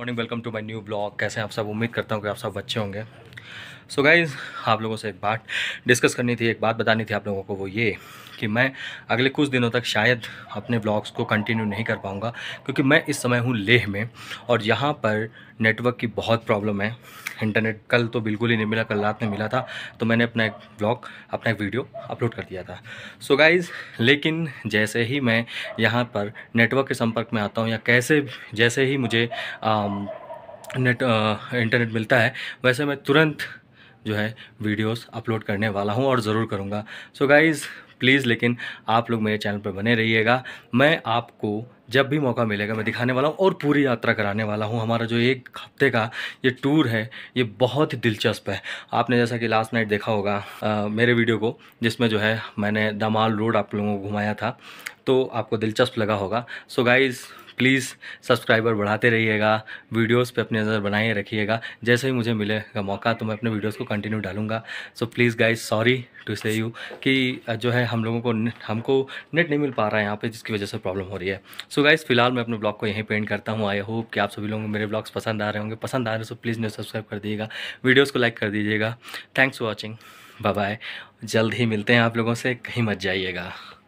morning welcome to my new blog कैसे हैं आप सब उम्मीद करता हूँ कि आप सब अच्छे होंगे सो गाइज आप लोगों से एक बात डिस्कस करनी थी एक बात बतानी थी आप लोगों को वो ये कि मैं अगले कुछ दिनों तक शायद अपने ब्लॉग्स को कंटिन्यू नहीं कर पाऊँगा क्योंकि मैं इस समय हूँ लेह में और यहाँ पर नेटवर्क की बहुत प्रॉब्लम है इंटरनेट कल तो बिल्कुल ही नहीं मिला कल रात में मिला था तो मैंने अपना एक ब्लॉग अपना एक वीडियो अपलोड कर दिया था सो so गाइज़ लेकिन जैसे ही मैं यहाँ पर नेटवर्क के संपर्क में आता हूँ या कैसे जैसे ही मुझे आ, नेट इंटरनेट मिलता है वैसे मैं तुरंत जो है वीडियोस अपलोड करने वाला हूँ और ज़रूर करूँगा सो गाइज़ प्लीज़ लेकिन आप लोग मेरे चैनल पर बने रहिएगा मैं आपको जब भी मौका मिलेगा मैं दिखाने वाला हूँ और पूरी यात्रा कराने वाला हूँ हमारा जो एक हफ्ते का ये टूर है ये बहुत ही दिलचस्प है आपने जैसा कि लास्ट नाइट देखा होगा आ, मेरे वीडियो को जिसमें जो है मैंने दमाल रोड आप लोगों को घुमाया था तो आपको दिलचस्प लगा होगा so so guys please subscriber बढ़ाते रहिएगा वीडियोस पे अपनी नज़र बनाए रखिएगा जैसे ही मुझे मिलेगा मौका तो मैं अपने वीडियोस को कंटिन्यू डालूंगा so please guys sorry to say you कि जो है हम लोगों को हमको नेट नहीं मिल पा रहा है यहाँ पर जिसकी वजह से प्रॉब्लम हो रही है सो so गाइज़ फिलहाल मैं अपने ब्लॉग को यहीं पेंट करता हूँ आई होप कि आप सभी लोगों को मेरे ब्लॉग्स पसंद आ रहे होंगे पसंद आ रहे सो प्लीज़ मेरे सब्सक्राइब कर दीजिएगा वीडियोज़ को लाइक कर दीजिएगा thanks for watching bye bye जल्द ही मिलते हैं आप लोगों से कहीं मत जाइएगा